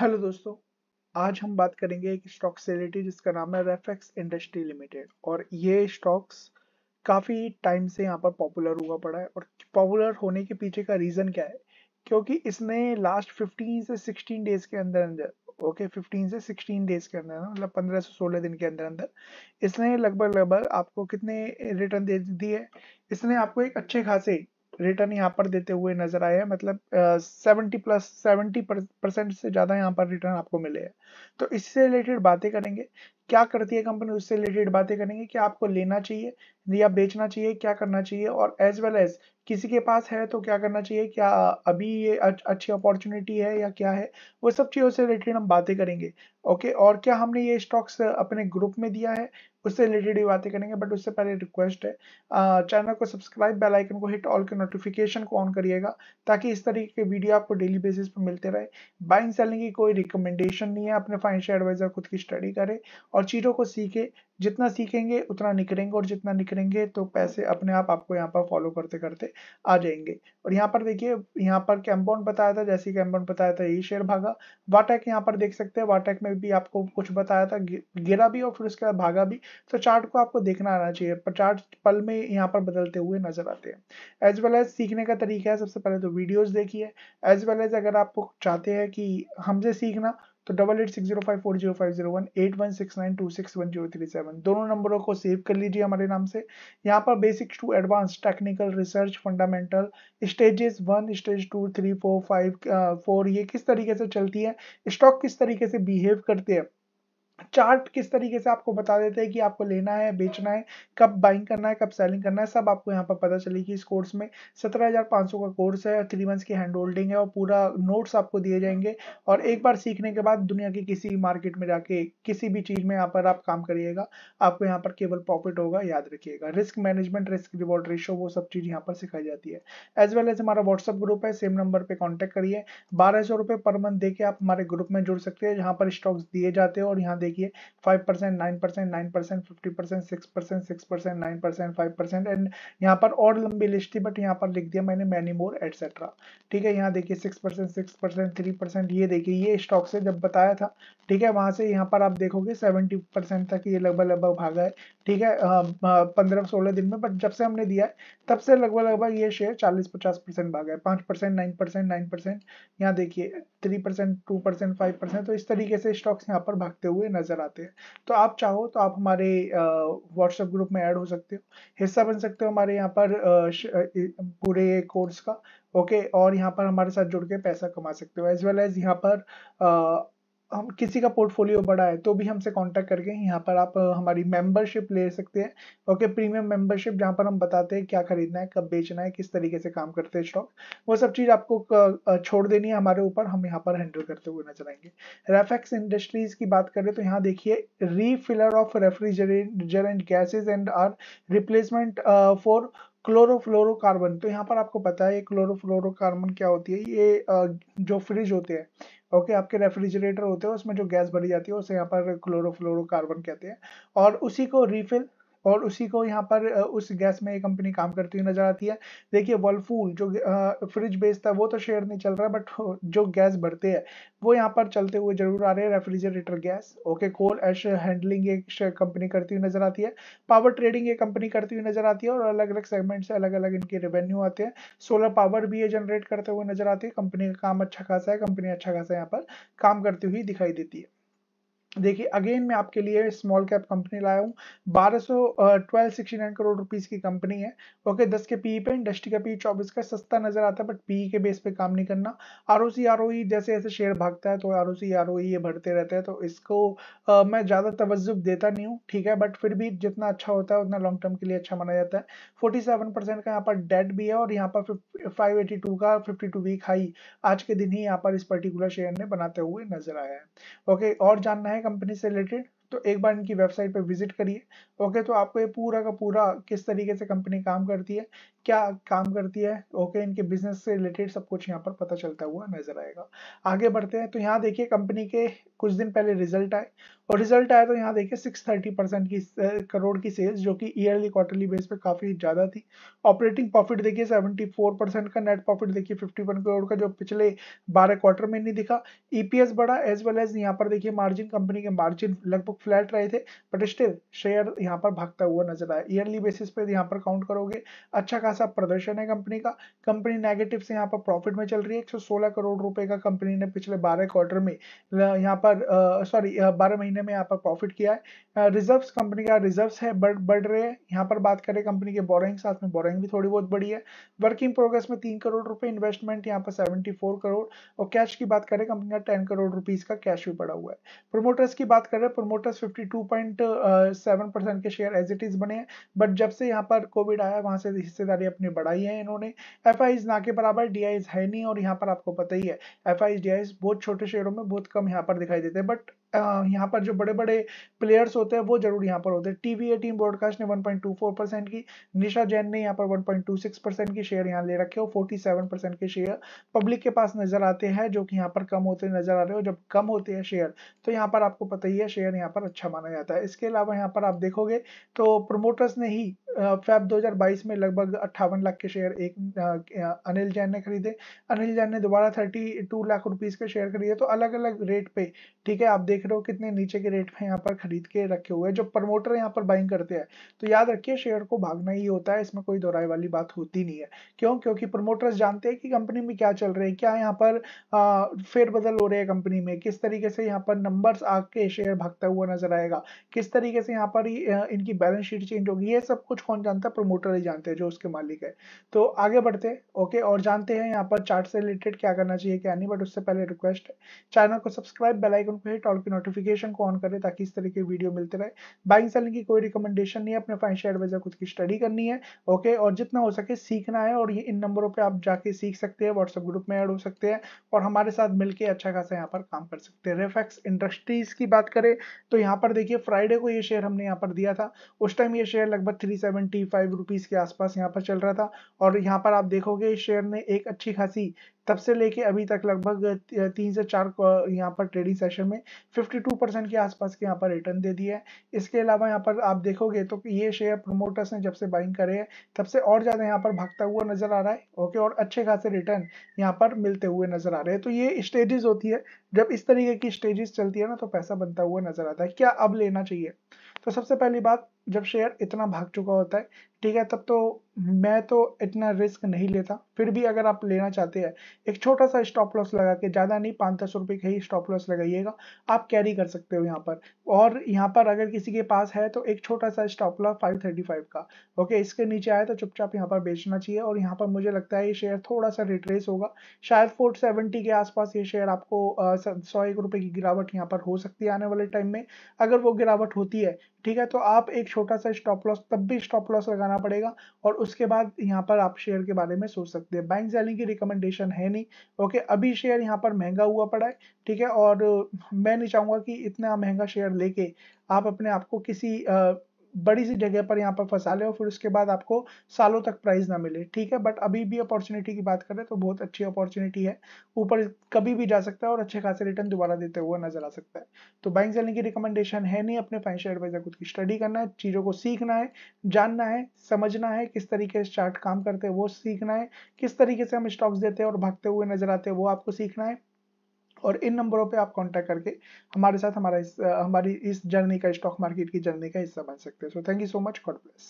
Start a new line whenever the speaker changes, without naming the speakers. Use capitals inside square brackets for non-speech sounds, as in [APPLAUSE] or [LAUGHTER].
hello दोस्तों आज हम बात करेंगे एक स्टॉक से रिलेटेड जिसका नाम है रेफेक्स इंडस्ट्री लिमिटेड और ये स्टॉक्स काफ़ी टाइम से यहाँ पर पॉपुलर हुआ पड़ा है और पॉपुलर होने के पीछे का रीज़न क्या है क्योंकि इसने लास्ट 15 से 16 डेज के अंदर अंदर ओके 15 से 16 डेज के अंदर मतलब 15 से 16 दिन के अंदर अंदर इसने लगभग लगभग आपको कितने रिटर्न दे दिए इसने आपको एक अच्छे खासे रिटर्न यहाँ पर देते हुए नजर आए हैं मतलब सेवेंटी प्लस सेवेंटी परसेंट से ज़्यादा यहाँ पर रिटर्न आपको मिले हैं तो इससे रिलेटेड बातें करेंगे क्या करती है कंपनी उससे रिलेटेड बातें करेंगे कि आपको लेना चाहिए या बेचना चाहिए क्या करना चाहिए और एज वेल एज किसी के पास है तो क्या करना चाहिए क्या अभी ये अच्छी अपॉर्चुनिटी है या क्या है वो सब चीज़ों से रिलेटेड हम बातें करेंगे ओके और क्या हमने ये स्टॉक्स अपने ग्रुप में दिया है उससे रिलेटेड ही बातें करेंगे बट उससे पहले रिक्वेस्ट है चैनल को सब्सक्राइब बेल आइकन को हिट ऑल के नोटिफिकेशन को ऑन करिएगा ताकि इस तरीके के वीडियो आपको डेली बेसिस पर मिलते रहे बाइंग सेलिंग की कोई रिकमेंडेशन नहीं है अपने फाइनेंशियल एडवाइजर खुद की स्टडी करें और चीज़ों को सीखे जितना सीखेंगे उतना निकलेंगे और जितना निकलेंगे तो पैसे अपने आप आपको यहाँ पर फॉलो करते करते आ जाएंगे और यहाँ पर देखिए यहाँ पर कैम्पॉन बताया था जैसे कैम्पॉन बताया था यही शेयर भागा वाटेक यहाँ पर देख सकते हैं वाटेक में भी आपको कुछ बताया था गिरा भी और फिर उसके बाद भागा भी तो चार्ट को आपको देखना आना चाहिए पर चार्ट पल में यहाँ पर बदलते हुए नजर आते हैं एज वेल एज सीखने का तरीका है सबसे पहले तो वीडियोज देखिए एज वेल एज अगर आपको चाहते हैं कि हमसे सीखना तो double eight six zero five four zero five zero one eight one six nine two six one zero three seven दोनों नंबरों को सेव कर लीजिए हमारे नाम से यहाँ पर basics to advance technical research fundamental stages one stage two three four five four ये किस तरीके से चलती है स्टॉक किस तरीके से बिहेव करते हैं चार्ट किस तरीके से आपको बता देते हैं कि आपको लेना है बेचना है कब बाइंग करना है कब सेलिंग करना है सब आपको यहाँ पर पता चलेगी इस कोर्स में 17,500 का कोर्स है थ्री मंथ्स की हैंड होल्डिंग है और पूरा नोट्स आपको दिए जाएंगे और एक बार सीखने के बाद दुनिया की किसी मार्केट में जाके किसी भी चीज़ में यहाँ पर आप काम करिएगा आपको यहाँ पर केवल प्रॉफिट होगा याद रखिएगा risk management risk reward ratio वो सब चीज़ यहाँ पर सिखाई जाती है एज वेल एज हमारा व्हाट्सअप ग्रुप है सेम नंबर पर कॉन्टैक्ट करिए बारह पर मंथ दे आप हमारे ग्रुप में जुड़ सकते हैं जहाँ पर स्टॉक्स दिए जाते हैं और यहाँ देखिए five percent nine percent nine percent fifty percent six percent six percent nine percent five percent and यहाँ पर और लंबी लिस्ट थी बट यहाँ पर लिख दिया मैंने मैनी मोर एटसेट्रा ठीक है यहाँ देखिए six percent six percent three percent ये देखिए ये स्टॉक से जब बताया था ठीक है वहाँ से यहाँ पर आप देखोगे सेवेंटी परसेंट तक ये लगभग लगभग भागा है ठीक है पंद्रह सोलह दिन में बट जब से हमने दिया है तब से लगभग लगभग ये शेयर चालीस पचास परसेंट भागा है पाँच percent nine percent nine percent यहाँ देखिए three percent two percent five percent तो इस तरीके से स्टॉक्स यहाँ पर भागते हुए नज़र आते हैं तो आप चाहो तो आप हमारे व्हाट्सएप ग्रुप में ऐड हो सकते हो हिस्सा बन सकते हो हमारे यहाँ पर पूरे कोर्स का ओके और यहाँ पर हमारे साथ जुड़ के पैसा कमा सकते हो एज वेल एज यहाँ पर हम किसी का पोर्टफोलियो बड़ा है तो भी हमसे कांटेक्ट करके यहाँ पर आप हमारी मेंबरशिप ले सकते हैं ओके प्रीमियम मेंबरशिप जहाँ पर हम बताते हैं क्या खरीदना है कब बेचना है किस तरीके से काम करते हैं स्टॉक वो सब चीज़ आपको छोड़ देनी है हमारे ऊपर हम यहाँ पर हैंडल करते हुए नजर आएंगे रेफेक्स इंडस्ट्रीज की बात करें तो यहाँ देखिए refiller of refrigerator and gases and are replacement for chlorofluorocarbon तो यहाँ पर आपको पता है क्लोरोफ्लोरोकार्बन क्या होती है ये जो फ्रिज होते हैं ओके okay, आपके रेफ्रिजरेटर होते हैं उसमें जो गैस भरी जाती है उसे यहाँ पर क्लोरोफ्लोरोकार्बन कहते हैं और उसी को रिफिल और उसी को यहाँ पर उस गैस में ये कंपनी काम करती हुई नजर आती है देखिए वर्लफूल जो फ्रिज बेचता है वो तो शेयर नहीं चल रहा बट [LAUGHS] जो गैस भरते हैं वो यहाँ पर चलते हुए जरूर आ रहे हैं refrigerator gas okay coal ash handling एक कंपनी करती हुई नजर आती है पावर ट्रेडिंग ये कंपनी करती हुई नजर आती है और अलग अलग सेगमेंट से अलग अलग इनके रेवेन्यू आते हैं सोलर पावर भी ये जनरेट करते हुए नजर आती है कंपनी का काम अच्छा खासा है कंपनी अच्छा खासा यहाँ पर काम करती हुई दिखाई देती है देखिए अगेन मैं आपके लिए स्मॉल कैप कंपनी लाया हूँ बारह सौ twelve sixty nine crore rupees की कंपनी है ओके दस के पी e पे इंडस्ट्री का पी e चौबीस का सस्ता नजर आता है बट पी e के बेस पे काम नहीं करना R O C R O जैसे जैसे शेयर भागता है तो R O C R O ई ये भरते रहते हैं तो इसको आ, मैं ज़्यादा तवज्जुब देता नहीं हूँ ठीक है बट फिर भी जितना अच्छा होता है उतना लॉन्ग टर्म के लिए अच्छा माना जाता है फोर्टी सेवन परसेंट का यहाँ पर डेट भी है और यहाँ पर फाइव एटी टू का फिफ्टी टू वीक हाई आज के दिन ही यहाँ पर इस पर्टिकुलर शेयर ने बनाते हुए नजर आया है ओके और जानना है कंपनी से रिलेटेड तो एक बार इनकी वेबसाइट पर विजिट करिए ओके तो आपको ये पूरा का पूरा किस तरीके से कंपनी काम करती है क्या काम करती है ओके इनके बिजनेस से रिलेटेड सब कुछ यहाँ पर पता चलता हुआ नजर आएगा आगे बढ़ते हैं तो यहाँ देखिए कंपनी के कुछ दिन पहले रिजल्ट आए और रिजल्ट आया तो यहाँ देखिए 630 परसेंट की करोड़ की सेल्स जो कि ईयरली क्वार्टरली बेस पे काफ़ी ज़्यादा थी ऑपरेटिंग प्रॉफिट देखिए 74 परसेंट का नेट प्रॉफिट देखिए 51 करोड़ का जो पिछले 12 क्वार्टर में नहीं दिखा ईपीएस e बढ़ा एज वेल एज यहाँ पर देखिए मार्जिन कंपनी के मार्जिन लगभग फ्लैट रहे थे बट स्टिल शेयर यहाँ पर भागता हुआ नजर आया ईयरली बेसिस पे यहाँ पर काउंट करोगे अच्छा खासा प्रदर्शन है कंपनी का कंपनी नेगेटिव से यहाँ पर प्रॉफिट में चल रही है एक करोड़ रुपए का कंपनी ने पिछले बारह क्वार्टर में यहाँ पर सॉरी बारह महीने महीने में यहाँ पर प्रॉफिट किया है रिजर्व कंपनी का रिजर्व है बढ़ बढ़ रहे हैं यहाँ पर बात करें कंपनी के बोरिंग साथ में बोरिंग भी थोड़ी बहुत बढ़ी है वर्किंग प्रोग्रेस में तीन करोड़ रुपए इन्वेस्टमेंट यहाँ पर सेवेंटी करोड़ और कैश की बात करें कंपनी का टेन करोड़ रुपीज का कैश भी पड़ा हुआ है प्रोमोटर्स की बात करें प्रोमोटर्स फिफ्टी के शेयर एज इट इज बने हैं बट जब से यहाँ पर कोविड आया वहां से हिस्सेदारी अपनी बढ़ाई है इन्होंने एफ ना के बराबर डी है नहीं और यहाँ पर आपको पता ही है एफ आई बहुत छोटे शेयरों में बहुत कम यहाँ पर दिखाई देते हैं बट यहाँ पर जो बड़े बड़े प्लेयर्स होते हैं वो जरूर यहाँ पर होते हैं टीवी एटीन ब्रॉडकास्ट ने 1.24 परसेंट की निशा जैन ने यहाँ पर 1.26 परसेंट की शेयर यहाँ ले रखे और 47 परसेंट के शेयर पब्लिक के पास नजर आते हैं जो कि यहाँ पर कम होते नजर आ रहे हो जब कम होते हैं शेयर तो यहाँ पर आपको पता ही है शेयर यहाँ पर अच्छा माना जाता है इसके अलावा यहाँ पर आप देखोगे तो प्रोमोटर्स ने ही फैब 2022 में लगभग अट्ठावन लाख के शेयर एक अनिल जैन ने खरीदे अनिल जैन ने दोबारा 32 लाख रुपीस के शेयर खरीदे तो अलग अलग रेट पे ठीक है आप देख रहे हो कितने नीचे के रेट पे यहाँ पर खरीद के रखे हुए जो प्रमोटर यहाँ पर बाइंग करते हैं तो याद रखिए शेयर को भागना ही होता है इसमें कोई दोहराई वाली बात होती नहीं है क्यों क्योंकि प्रमोटर्स जानते हैं कि कंपनी में क्या चल रहे है क्या यहाँ पर फेरबदल हो रहे हैं कंपनी में किस तरीके से यहाँ पर नंबर्स आके शेयर भागता हुआ नजर आएगा किस तरीके से यहाँ पर इनकी बैलेंस शीट चेंज होगी ये सब कुछ कौन जानता है प्रोमोटर ही जानते हैं जो उसके मालिक है तो आगे बढ़ते हैं ओके और जानते हैं यहाँ पर चार्ट से रिलेटेड क्या करना चाहिए क्या नहीं बट उससे पहले रिक्वेस्ट है चैनल को सब्सक्राइब बेलाइकन को हिट और की नोटिफिकेशन को ऑन करें ताकि इस तरह के वीडियो मिलते रहे बाइंग सेलिंग की कोई रिकमेंडेशन नहीं है अपने फाइनेंशियल एडवाइजर खुद की स्टडी करनी है ओके और जितना हो सके सीखना है और ये इन नंबरों पर आप जाके सीख सकते हैं व्हाट्सअप ग्रुप में एड हो सकते हैं और हमारे साथ मिलकर अच्छा खासा यहाँ पर काम कर सकते हैं रेफेक्स इंडस्ट्रीज की बात करें तो यहाँ पर देखिए फ्राइडे को ये शेयर हमने यहाँ पर दिया था उस टाइम ये शेयर लगभग थ्री सेवेंटी फाइव रुपीज़ के आसपास यहाँ पर चल रहा था और यहाँ पर आप देखोगे इस शेयर ने एक अच्छी खासी तब से लेके अभी तक लगभग तीन से चार यहाँ पर ट्रेडिंग सेशन में 52 परसेंट के आसपास के यहाँ पर रिटर्न दे दिया है इसके अलावा यहाँ पर आप देखोगे तो ये शेयर प्रमोटर्स ने जब से बाइंग करे है तब से और ज़्यादा यहाँ पर भागता हुआ नजर आ रहा है ओके और अच्छे खासे रिटर्न यहाँ पर मिलते हुए नजर आ रहे हैं तो ये स्टेजेस होती है जब इस तरीके की स्टेजेस चलती है ना तो पैसा बनता हुआ नजर आता है क्या अब लेना चाहिए तो सबसे पहली बात जब शेयर इतना भाग चुका होता है ठीक है तब तो मैं तो इतना रिस्क नहीं लेता फिर भी अगर आप लेना चाहते हैं एक छोटा सा स्टॉप लॉस लगा के ज़्यादा नहीं पाँच दस रुपये का ही स्टॉप लॉस लगाइएगा आप कैरी कर सकते हो यहाँ पर और यहाँ पर अगर किसी के पास है तो एक छोटा सा stop loss five thirty five का ओके इसके नीचे आए तो चुपचाप यहाँ पर बेचना चाहिए और यहाँ पर मुझे लगता है ये शेयर थोड़ा सा रिट्रेस होगा शायद फोर सेवेंटी के आसपास ये शेयर आपको सौ एक रुपये की गिरावट यहाँ पर हो सकती है आने वाले टाइम में अगर वो गिरावट होती है ठीक है तो आप एक छोटा सा स्टॉप लॉस तब भी स्टॉप लॉस लगाना पड़ेगा और उसके बाद यहाँ पर आप शेयर के बारे में सोच सकते हैं बैंक सेलिंग की रिकमेंडेशन है नहीं ओके अभी शेयर यहाँ पर महंगा हुआ पड़ा है ठीक है और मैं नहीं चाहूंगा कि इतना महंगा शेयर लेके आप अपने आप को किसी बड़ी सी जगह पर यहाँ पर फंसा ले और फिर उसके बाद आपको सालों तक प्राइस ना मिले ठीक है बट अभी भी अपॉर्चुनिटी की बात करें तो बहुत अच्छी अपॉर्चुनिटी है ऊपर कभी भी जा सकता है और अच्छे खासे रिटर्न दोबारा देते हुए नजर आ सकता है तो बैंक सेलिंग की रिकमेंडेशन है नहीं अपने फाइनेंशियल एडवाइजर खुद की स्टडी करना है चीज़ों को सीखना है जानना है समझना है किस तरीके से चार्ट काम करते हैं वो सीखना है किस तरीके से हम स्टॉक्स देते हैं और भागते हुए नजर आते हैं वो आपको सीखना है और इन नंबरों पे आप कांटेक्ट करके हमारे साथ हमारा इस हमारी इस जर्नी का स्टॉक मार्केट की जर्नी का हिस्सा बन सकते हैं so thank you so much God bless